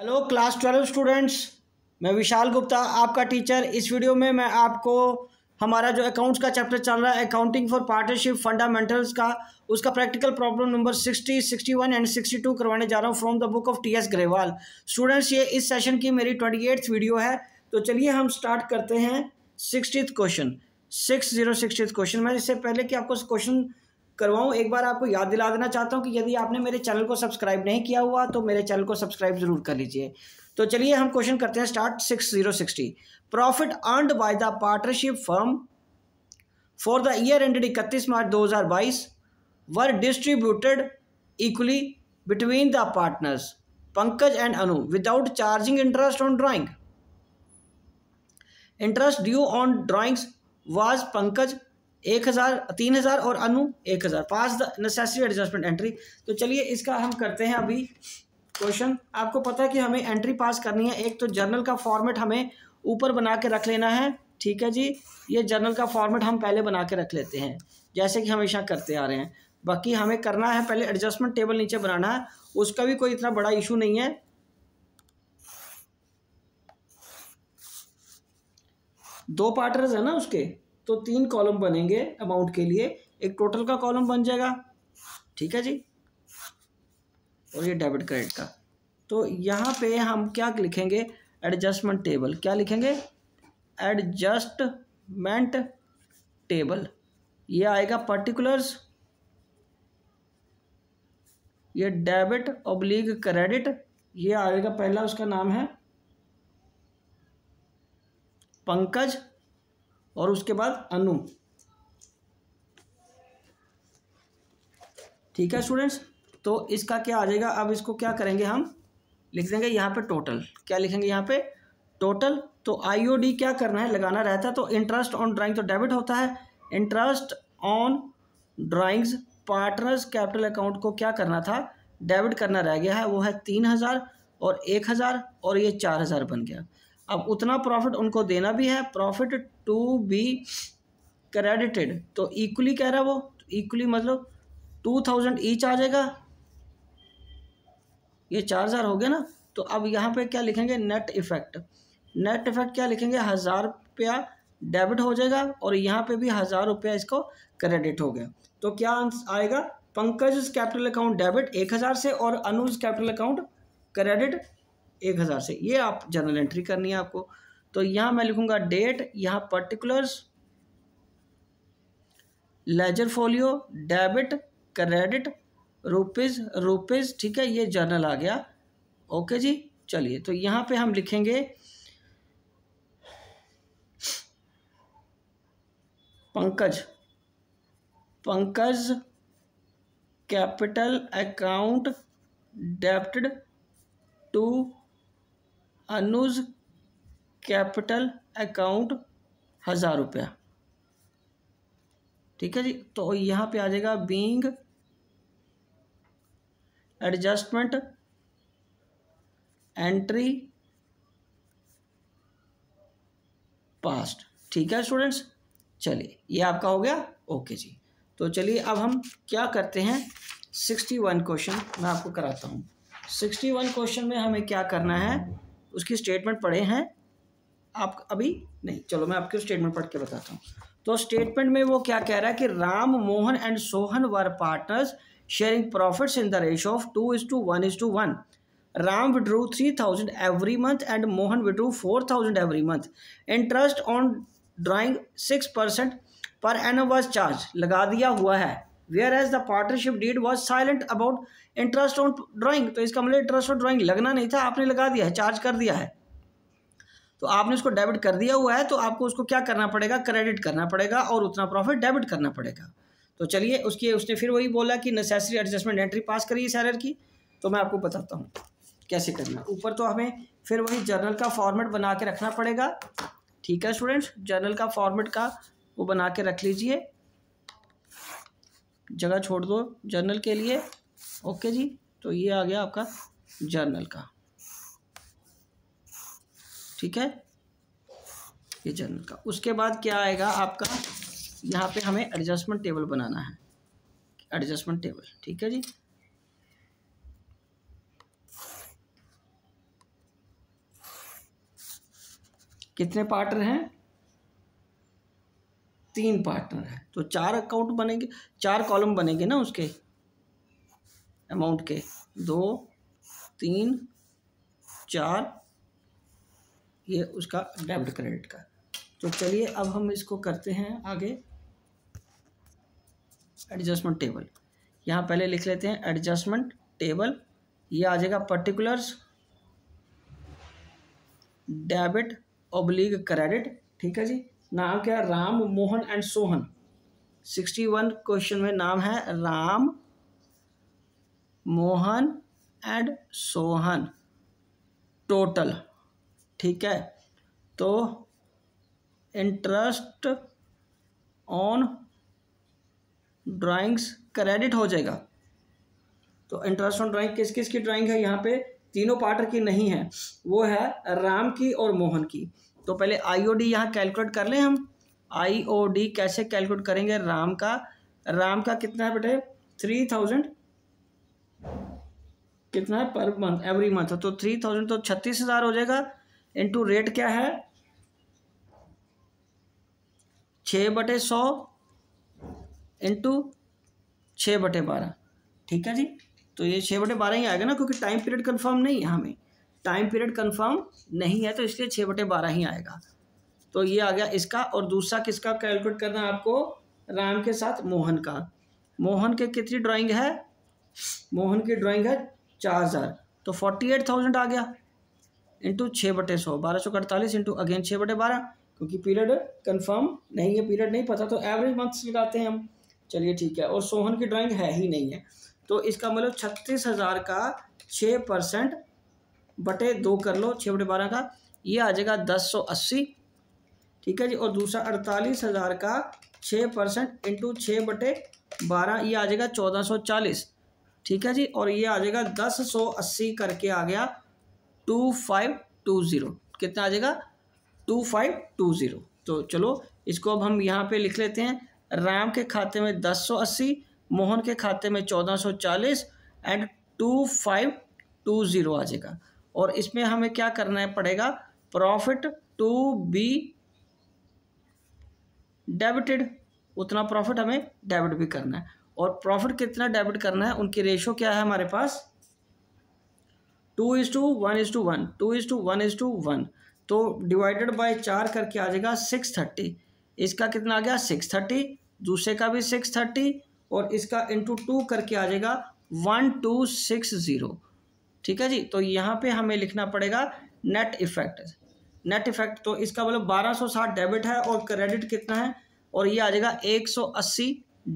hello class twelve students मैं विशाल गुप्ता आपका teacher इस वीडियो में मैं आपको हमारा जो अकाउंट्स का चैप्टर चल रहा है अकाउंटिंग फॉर पार्टनरशिप फंडामेंटल्स का उसका practical problem number 60, 61 and two करवाने जा रहा हूँ from the book of T S Grewal students ये इस सेशन की मेरी ट्वेंटी वीडियो है तो चलिए हम स्टार्ट करते हैं sixtieth question six zero sixtieth question मैं इससे पहले कि आपको क्वेश्चन करवाऊँ एक बार आपको याद दिला देना चाहता हूँ कि यदि आपने मेरे चैनल को सब्सक्राइब नहीं किया हुआ तो मेरे चैनल को सब्सक्राइब ज़रूर कर लीजिए तो चलिए हम क्वेश्चन करते हैं start six zero sixty profit earned by the partnership firm for the year ended इकतीस मार्च दो हज़ार बाईस were distributed equally between the partners Pankaj and Anu without charging interest on drawing interest due on drawings was Pankaj एक हज़ार तीन हज़ार और अनु एक हज़ार pass the necessary adjustment entry तो चलिए इसका हम करते हैं अभी क्वेश्चन आपको पता है कि हमें एंट्री पास करनी है एक तो जर्नल का फॉर्मेट हमें ऊपर बना के रख लेना है ठीक है जी ये जर्नल का फॉर्मेट हम पहले बना के रख लेते हैं जैसे कि हमेशा करते आ रहे हैं बाकी हमें करना है पहले एडजस्टमेंट टेबल नीचे बनाना है उसका भी कोई इतना बड़ा इशू नहीं है दो पार्टनर्स है ना उसके तो तीन कॉलम बनेंगे अमाउंट के लिए एक टोटल का कॉलम बन जाएगा ठीक है जी और ये डेबिट क्रेडिट का तो यहाँ पे हम क्या लिखेंगे एडजस्टमेंट टेबल क्या लिखेंगे एडजस्टमेंट टेबल ये आएगा पर्टिकुलर्स ये डेबिट ओब्लिग क्रेडिट ये आएगा पहला उसका नाम है पंकज और उसके बाद अनु ठीक है स्टूडेंट्स तो इसका क्या आ जाएगा अब इसको क्या करेंगे हम लिख देंगे यहाँ पे टोटल क्या लिखेंगे यहाँ पे टोटल तो आईओडी क्या करना है लगाना रहता है तो इंटरेस्ट ऑन ड्राइंग तो डेबिट होता है interest on drawings partners capital account को क्या करना था डेबिट करना रह गया है वो है तीन हज़ार और एक हज़ार और ये चार हज़ार बन गया अब उतना प्रॉफिट उनको देना भी है प्रॉफिट टू बी क्रेडिटेड तो इक्वली कह रहा है वो इक्वली मतलब टू थाउजेंड ईच आ जाएगा ये चार हज़ार हो गया ना तो अब यहाँ पे क्या लिखेंगे नेट इफेक्ट नेट इफेक्ट क्या लिखेंगे हज़ार रुपया डेबिट हो जाएगा और यहाँ पे भी हज़ार रुपया इसको क्रेडिट हो गया तो क्या आएगा पंकज कैपिटल अकाउंट डेबिट एक हज़ार से और अनुज कैपिटल अकाउंट क्रेडिट एक हज़ार से ये आप जनरल एंट्री करनी है आपको तो यहां मैं लिखूंगा डेट यहां particulars ledger folio debit credit rupees rupees ठीक है ये जर्नल आ गया ओके जी चलिए तो यहां पे हम लिखेंगे Pankaj Pankaj capital account debited to Anuj capital account हज़ार रुपया ठीक है जी तो यहाँ पे आ जाएगा बींग एडजस्टमेंट एंट्री पास्ट ठीक है स्टूडेंट्स चलिए ये आपका हो गया ओके जी तो चलिए अब हम क्या करते हैं सिक्सटी वन क्वेश्चन मैं आपको कराता हूँ सिक्सटी वन क्वेश्चन में हमें क्या करना है उसकी स्टेटमेंट पढ़े हैं आप अभी नहीं चलो मैं आपके स्टेटमेंट पढ़ के बताता हूँ तो स्टेटमेंट में वो क्या कह रहा है कि Ram Mohan and Sohan were partners sharing profits in the ratio of two is to one is to one Ram withdrew three thousand every month and Mohan withdrew four thousand every month interest on drawing six percent पर an was charge लगा दिया हुआ है whereas the partnership deed was silent about interest on drawing तो इसका मतलब interest on drawing लगना नहीं था आपने लगा दिया है चार्ज कर दिया है तो आपने उसको डेबिट कर दिया हुआ है तो आपको उसको क्या करना पड़ेगा क्रेडिट करना पड़ेगा और उतना प्रॉफिट डेबिट करना पड़ेगा तो चलिए उसकी उसने फिर वही बोला कि नेसेसरी एडजस्टमेंट एंट्री पास करिए सैलर की तो मैं आपको बताता हूँ कैसे करना ऊपर तो हमें फिर वही जर्नल का फॉर्मेट बना के रखना पड़ेगा ठीक है स्टूडेंट्स जर्नल का फॉर्मेट का वो बना के रख लीजिए जगह छोड़ दो जर्नल के लिए ओके जी तो ये आ गया आपका जर्नल का ठीक है ये जनरल का उसके बाद क्या आएगा आपका यहाँ पे हमें एडजस्टमेंट टेबल बनाना है एडजस्टमेंट टेबल ठीक है जी कितने पार्टनर हैं तीन पार्टनर हैं तो चार अकाउंट बनेंगे चार कॉलम बनेंगे ना उसके अमाउंट के दो तीन चार ये उसका डेबिट क्रेडिट का तो चलिए अब हम इसको करते हैं आगे एडजस्टमेंट टेबल यहाँ पहले लिख लेते हैं एडजस्टमेंट टेबल ये आ जाएगा पर्टिकुलर्स डेबिट ओब्लिग क्रेडिट ठीक है जी नाम क्या है Ram Mohan and Sohan sixty one question में नाम है राम मोहन एंड सोहन टोटल ठीक है तो इंटरेस्ट ऑन ड्राइंग्स क्रेडिट हो जाएगा तो इंटरेस्ट ऑन ड्राइंग किस किस की ड्राइंग है यहाँ पे तीनों पार्टर की नहीं है वो है राम की और मोहन की तो पहले आई ओ डी यहाँ कैलकुलेट कर लें हम आई ओ डी कैसे कैलकुलेट करेंगे राम का राम का कितना है बेटे थ्री थाउजेंड कितना है पर मंथ एवरी मंथ तो थ्री थाउजेंड तो छत्तीस हज़ार हो जाएगा इंटू रेट क्या है छ बटे सौ इंटू छः बटे बारह ठीक है जी तो ये छः बटे बारह ही आएगा ना क्योंकि टाइम पीरियड कंफर्म नहीं है हमें टाइम पीरियड कंफर्म नहीं है तो इसलिए छः बटे बारह ही आएगा तो ये आ गया इसका और दूसरा किसका कैलकुलेट करना है आपको राम के साथ मोहन का मोहन के कितनी ड्राइंग है मोहन की ड्राइंग है चार हज़ार तो फोर्टी एट थाउजेंड आ गया इंटू छः बटे सौ बारह सौ अड़तालीस इंटू अगेन छः बटे बारह क्योंकि पीरियड कंफर्म नहीं है पीरियड नहीं पता तो एवरेज मंथ्स लगाते हैं हम चलिए ठीक है और सोहन की ड्राइंग है ही नहीं है तो इसका मतलब छत्तीस हज़ार का छः परसेंट बटे दो कर लो छः बटे बारह का ये आ जाएगा दस सौ अस्सी ठीक है जी और दूसरा अड़तालीस हज़ार का छः परसेंट इंटू छः बटे बारह ये आ जाएगा चौदह सौ चालीस ठीक है जी और ये आ जाएगा दस सौ अस्सी करके आ गया टू फाइव टू ज़ीरो कितना आ जाएगा टू फाइव टू ज़ीरो तो चलो इसको अब हम यहाँ पे लिख लेते हैं राम के खाते में दस सौ अस्सी मोहन के खाते में चौदह सौ चालीस and two five two zero आ जाएगा और इसमें हमें क्या करना है पड़ेगा प्रॉफिट टू बी डेबिटेड उतना प्रॉफिट हमें डेबिट भी करना है और प्रॉफिट कितना डेबिट करना है उनकी रेशो क्या है हमारे पास two is to one is to one two is to one is to one तो डिवाइडेड बाय चार करके आ जाएगा सिक्स थर्टी इसका कितना आ गया सिक्स थर्टी दूसरे का भी सिक्स थर्टी और इसका इंटू टू करके आ जाएगा वन टू सिक्स ज़ीरो ठीक है जी तो यहाँ पे हमें लिखना पड़ेगा नेट इफेक्ट नेट इफेक्ट तो इसका मतलब बारह सौ साठ डेबिट है और क्रेडिट कितना है और ये आ जाएगा एक सौ अस्सी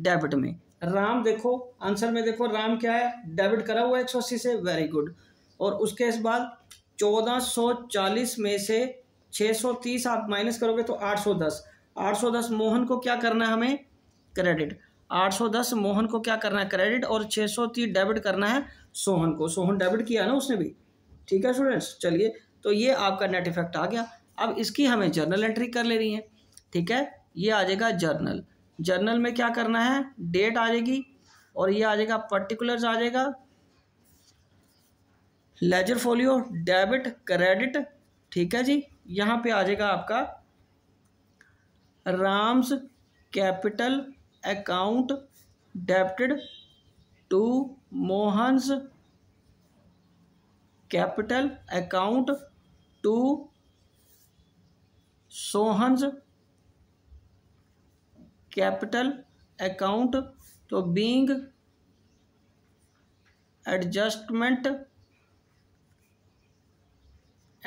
डेबिट में राम देखो आंसर में देखो राम क्या है डेबिट करा हुआ एक सौ अस्सी से वेरी गुड और उसके इस बाद 1440 में से 630 आप माइनस करोगे तो 810 810 मोहन को क्या करना है हमें क्रेडिट 810 मोहन को क्या करना है क्रेडिट और 630 डेबिट करना है सोहन को सोहन डेबिट किया ना उसने भी ठीक है स्टूडेंट्स चलिए तो ये आपका नेट इफेक्ट आ गया अब इसकी हमें जर्नल एंट्री कर लेनी है ठीक है ये आ जाएगा जर्नल जर्नल में क्या करना है डेट आ जाएगी और ये आ जाएगा पर्टिकुलर्स आ जाएगा लेजर फोलियो डेबिट क्रेडिट ठीक है जी यहाँ पे आ जाएगा आपका Ram's capital account debited to Mohan's capital account to Sohan's capital account तो being adjustment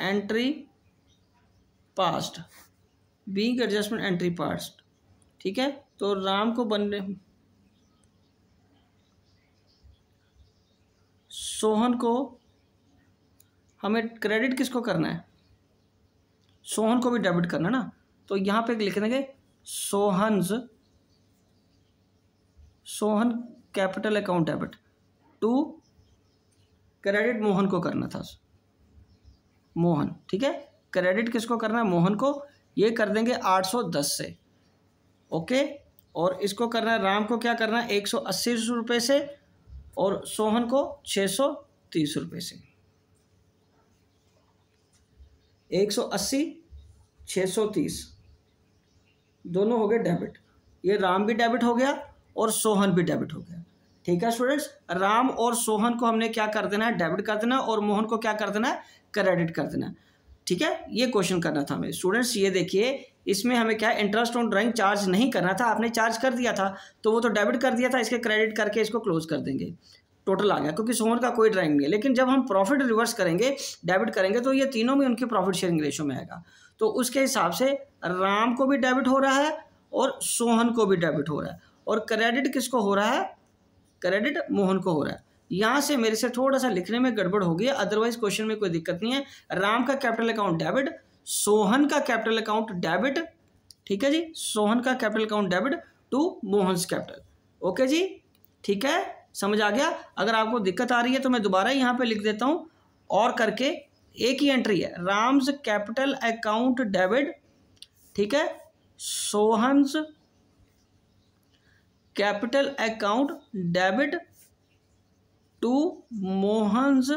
entry passed being adjustment entry passed ठीक है तो राम को बनने सोहन को हमें क्रेडिट किसको करना है सोहन को भी डेबिट करना ना तो यहाँ पे लिख देंगे Sohan Sohan capital account debit to credit Mohan को करना था मोहन ठीक है क्रेडिट किसको करना है मोहन को ये कर देंगे 810 से ओके और इसको करना है राम को क्या करना है एक सौ अस्सी रुपये से और सोहन को छः सौ तीस रुपये से एक सौ अस्सी छः सौ तीस दोनों हो गए डेबिट ये राम भी डेबिट हो गया और सोहन भी डेबिट हो गया ठीक है स्टूडेंट्स राम और सोहन को हमने क्या कर देना है डेबिट कर देना और मोहन को क्या कर देना है कर एडिट कर देना ठीक है ये क्वेश्चन करना था हमें स्टूडेंट्स ये देखिए इसमें हमें क्या इंटरेस्ट ऑन ड्राइंग चार्ज नहीं करना था आपने चार्ज कर दिया था तो वो तो डेबिट कर दिया था इसके क्रेडिट करके इसको क्लोज कर देंगे टोटल आ गया क्योंकि सोमर का कोई ड्राइंग नहीं है लेकिन जब हम प्रॉफिट रिवर्स करेंगे डेबिट करेंगे तो ये तीनों में उनकी प्रॉफिट शेयरिंग रेशो में आएगा तो उसके हिसाब से राम को भी डेबिट हो रहा है और सोहन को भी डेबिट हो रहा है और क्रेडिट किसको हो रहा है क्रेडिट मोहन को हो रहा है यहाँ से मेरे से थोड़ा सा लिखने में गड़बड़ हो गई अदरवाइज क्वेश्चन में कोई दिक्कत नहीं है राम का कैपिटल अकाउंट डेबिट सोहन का कैपिटल अकाउंट डेबिट ठीक है जी सोहन का capital account debit to Mohan capital okay जी ठीक है समझ आ गया अगर आपको दिक्कत आ रही है तो मैं दोबारा यहाँ पे लिख देता हूँ और करके एक ही एंट्री है राम्स कैपिटल अकाउंट डेबिट ठीक है Sohan capital account debit to Mohan's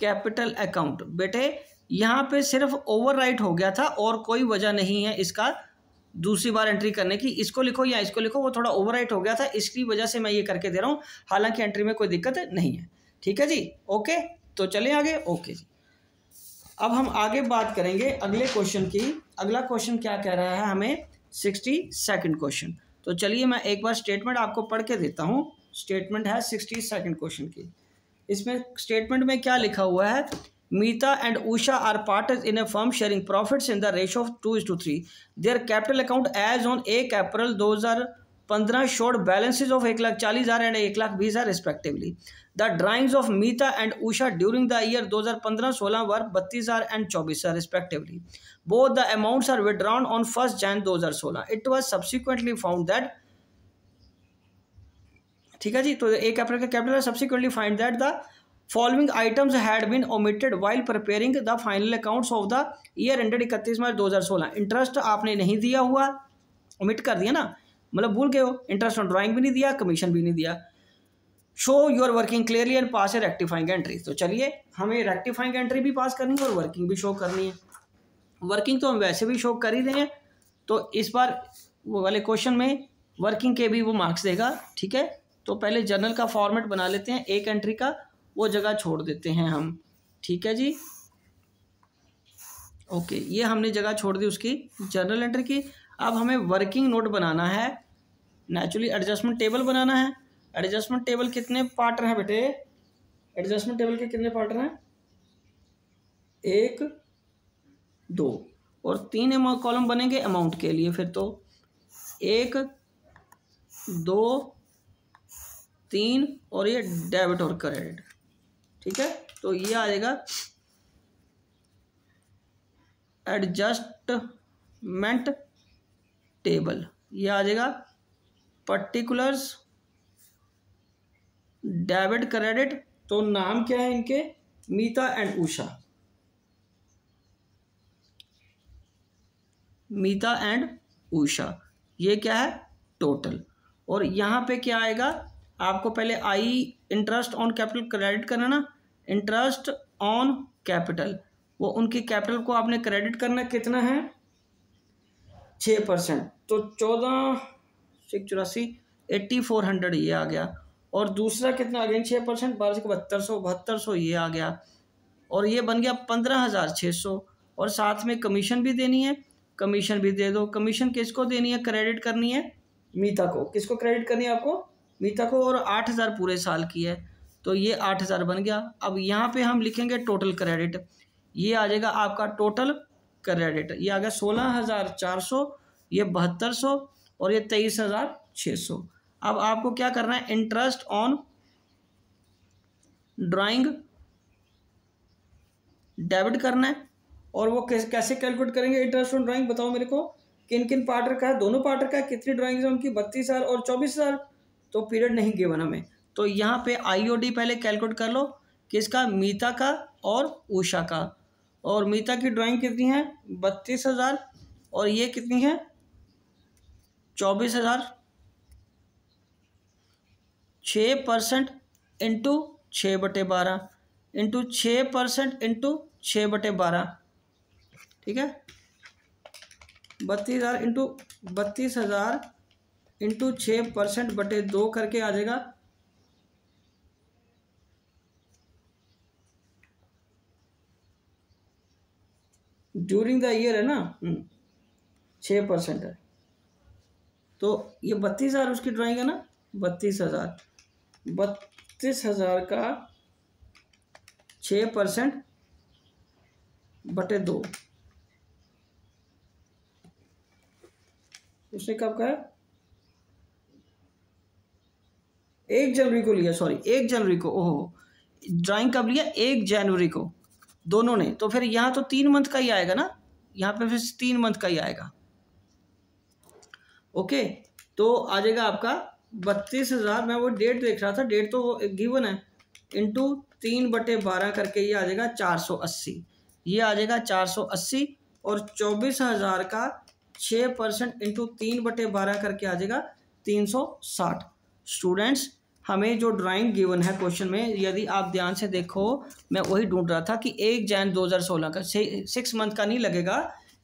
capital account बेटे यहाँ पे सिर्फ ओवरराइट हो गया था और कोई वजह नहीं है इसका दूसरी बार एंट्री करने की इसको लिखो या इसको लिखो वो थोड़ा ओवरराइट हो गया था इसकी वजह से मैं ये करके दे रहा हूँ हालांकि एंट्री में कोई दिक्कत नहीं है ठीक है जी ओके तो चले आगे ओके जी अब हम आगे बात करेंगे अगले क्वेश्चन की अगला क्वेश्चन क्या कह रहा है हमें सिक्सटी सेकेंड क्वेश्चन तो चलिए मैं एक बार स्टेटमेंट आपको पढ़ के देता हूँ स्टेटमेंट है सिक्सटी सेकेंड क्वेश्चन की इसमें स्टेटमेंट में क्या लिखा हुआ है Meeta and Usha are partners in a firm sharing profits in the ratio of two is to three their capital account as on एक अप्रैल दो हज़ार पंद्रह शोड बैलेंसेज ऑफ एक लाख चालीस हज़ार एंड एक लाख बीस हज़ार respectively the drawings of Meeta and Usha during the year दो हज़ार पंद्रह सोलह वर्ग बत्तीस हज़ार एंड चौबीस हज़ार respectively both the amounts are withdrawn on first Jan दो हज़ार सोलह it was subsequently found that ठीक है जी तो एक अप्रैल का capital subsequently find that the following items had been omitted while preparing the final accounts of the year ended इकतीस मार्च दो हज़ार सोलह इंटरेस्ट आपने नहीं दिया हुआ ओमिट कर दिया ना मतलब भूल गए हो इंटरेस्ट ऑन ड्राइंग भी नहीं दिया कमीशन भी नहीं दिया show your working clearly and pass a rectifying entry तो चलिए हमें रेक्टिफाइंग एंट्री भी पास करनी है और वर्किंग भी शो करनी है वर्किंग तो हम वैसे भी शो कर ही रहे हैं तो इस बार वो वाले क्वेश्चन में वर्किंग के भी वो मार्क्स देगा ठीक है तो पहले जर्नल का फॉर्मेट बना लेते हैं एक एंट्री का वो जगह छोड़ देते हैं हम ठीक है जी ओके ये हमने जगह छोड़ दी उसकी जर्नल एंट्री की अब हमें वर्किंग नोट बनाना है नेचुरली एडजस्टमेंट टेबल बनाना है एडजस्टमेंट टेबल कितने पार्टर हैं बेटे एडजस्टमेंट टेबल के कितने पार्टर हैं एक दो और तीन कॉलम बनेंगे अमाउंट के लिए फिर तो एक दो तीन और ये डेबिट और क्रेडिट ठीक है तो ये आ जाएगा एडजस्टमेंट टेबल ये आ जाएगा पर्टिकुलर्स डेबिट क्रेडिट तो नाम क्या है इनके मीता एंड उषा मीता एंड उषा ये क्या है टोटल और यहां पे क्या आएगा आपको पहले आई इंटरेस्ट ऑन कैपिटल क्रेडिट करना ना इंटरेस्ट ऑन कैपिटल वो उनके कैपिटल को आपने क्रेडिट करना कितना है छः परसेंट तो चौदह एक चौरासी एट्टी फोर हंड्रेड ये आ गया और दूसरा कितना अगेन छः परसेंट बारह सौ बहत्तर सौ बहत्तर सौ ये आ गया और ये बन गया पंद्रह हज़ार छः सौ और साथ में कमीशन भी देनी है कमीशन भी दे दो कमीशन किसको देनी है क्रेडिट करनी है मीता को किसको क्रेडिट करनी है आपको नीता को और आठ हज़ार पूरे साल की है तो ये आठ हज़ार बन गया अब यहाँ पे हम लिखेंगे टोटल क्रेडिट ये आ जाएगा आपका टोटल क्रेडिट ये आ गया सोलह हज़ार चार सौ ये बहत्तर सौ और ये तेईस हज़ार छः सौ अब आपको क्या करना है इंटरेस्ट ऑन ड्राइंग डेबिट करना है और वो कैसे कैलकुलेट करेंगे इंटरेस्ट ऑन ड्राइंग बताओ मेरे को किन किन पार्टर का है दोनों पार्टर का है कितनी ड्राइंग्स है उनकी बत्तीस हज़ार और चौबीस हज़ार तो पीरियड नहीं गिवन हमें तो यहाँ पे आईओडी पहले कैलकुलेट कर लो किसका मीता का और उषा का और मीता की ड्राइंग कितनी है बत्तीस हज़ार और ये कितनी है चौबीस हज़ार छः परसेंट इंटू छः बटे बारह इंटू छः परसेंट इंटू छः बटे बारह ठीक है बत्तीस हज़ार इंटू बत्तीस हज़ार इंटू छ परसेंट बटे दो करके आ जाएगा ड्यूरिंग द ईयर है ना हम्म, छ परसेंट है तो ये बत्तीस हज़ार उसकी ड्राइंग है ना बत्तीस हज़ार बत्तीस हज़ार का छ परसेंट बटे दो उसने कब कहा एक जनवरी को लिया सॉरी एक जनवरी को ओहो ड्राइंग कब लिया एक जनवरी को दोनों ने तो फिर यहाँ तो तीन मंथ का ही आएगा ना यहाँ पे फिर तीन मंथ का ही आएगा ओके तो आ जाएगा आपका बत्तीस हज़ार मैं वो डेट देख रहा था डेट तो गिवन है इंटू तीन बटे बारह करके ये आ जाएगा चार सौ अस्सी ये आ जाएगा चार सौ अस्सी और चौबीस हज़ार का छः परसेंट इंटू तीन बटे बारह करके आ जाएगा तीन सौ साठ स्टूडेंट्स हमें जो ड्राइंग गिवन है क्वेश्चन में यदि आप ध्यान से देखो मैं वही ढूंढ रहा था कि एक जैन 2016 का सिक्स मंथ का नहीं लगेगा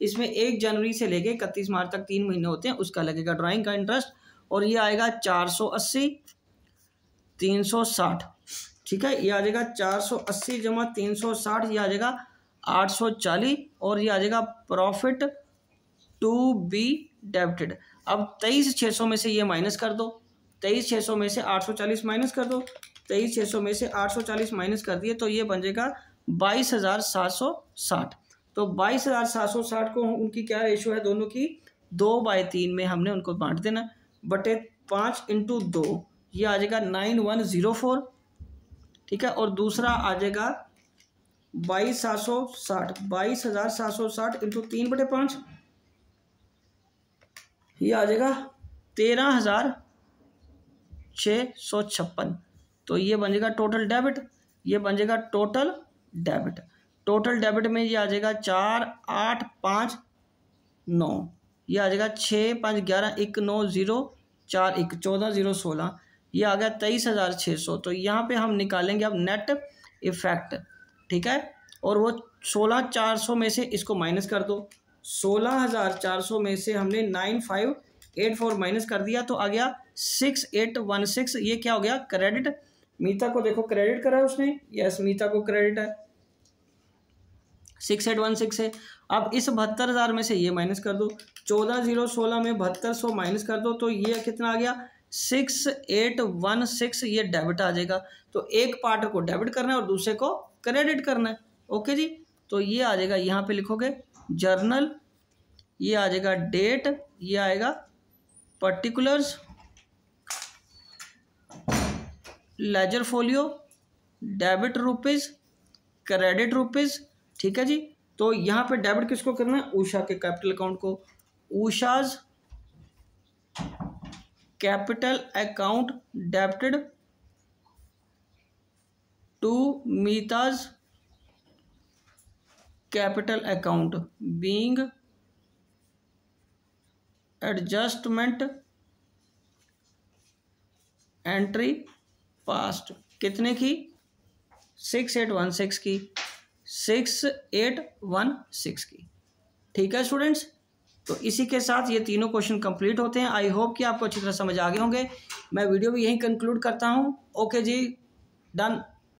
इसमें एक जनवरी से लेके इकतीस मार्च तक तीन महीने होते हैं उसका लगेगा ड्राइंग का इंटरेस्ट और ये आएगा चार सौ अस्सी तीन सौ साठ ठीक है ये आ जाएगा चार सौ अस्सी जमा तीन सौ साठ ये आ जाएगा आठ सौ चालीस और ये आ जाएगा प्रॉफिट टू बी डेबिटेड अब तेईस छः सौ में से ये माइनस कर दो तेईस छः सौ में से आठ सौ चालीस माइनस कर दो तेईस छः सौ में से आठ सौ चालीस माइनस कर दिए तो ये बन जाएगा बाईस हज़ार सात सौ साठ तो बाईस हज़ार सात सौ साठ को उनकी क्या रेशो है दोनों की दो बाई तीन में हमने उनको बांट देना बटे पाँच इंटू दो ये आ जाएगा नाइन वन ज़ीरो फोर ठीक है और दूसरा आ जाएगा बाईस सात सौ साठ बाईस हज़ार सात सौ साठ इंटू तीन बटे पाँच ये आ जाएगा तेरह हज़ार छः सौ छप्पन तो ये बन जाएगा टोटल डेबिट ये बन जाएगा टोटल डेबिट टोटल डेबिट में ये आ जाएगा चार आठ पाँच नौ ये आ जाएगा छः पाँच ग्यारह एक नौ ज़ीरो चार एक चौदह ज़ीरो सोलह ये आ गया तेईस हज़ार छः सौ तो यहाँ पे हम निकालेंगे अब नेट इफेक्ट ठीक है और वो सोलह चार सौ में से इसको माइनस कर दो सोलह हज़ार चार सौ में से हमने nine five eight four minus कर दिया तो आ गया सिक्स एट वन सिक्स ये क्या हो गया क्रेडिट मीता को देखो क्रेडिट करा है उसने यस मीता को क्रेडिट है सिक्स एट वन सिक्स है अब इस बहत्तर हज़ार में से ये माइनस कर दो चौदह जीरो सोलह में बहत्तर सौ माइनस कर दो तो ये कितना आ गया सिक्स एट वन सिक्स ये डेबिट आ जाएगा तो एक पार्ट को डेबिट करना है और दूसरे को क्रेडिट करना है ओके जी तो ये आ जाएगा यहाँ पे लिखोगे जर्नल ये आ जाएगा डेट ये आएगा particulars ledger folio debit rupees credit rupees ठीक है जी तो यहाँ पे डेबिट किसको करना है ऊषा के कैपिटल अकाउंट को Usha's capital account debited to Meeta's capital account being adjustment entry passed कितने की सिक्स एट वन सिक्स की सिक्स एट वन सिक्स की ठीक है स्टूडेंट्स तो इसी के साथ ये तीनों क्वेश्चन कंप्लीट होते हैं आई होप कि आपको अच्छी तरह समझ आ गए होंगे मैं वीडियो भी यहीं कंक्लूड करता हूँ ओके जी डन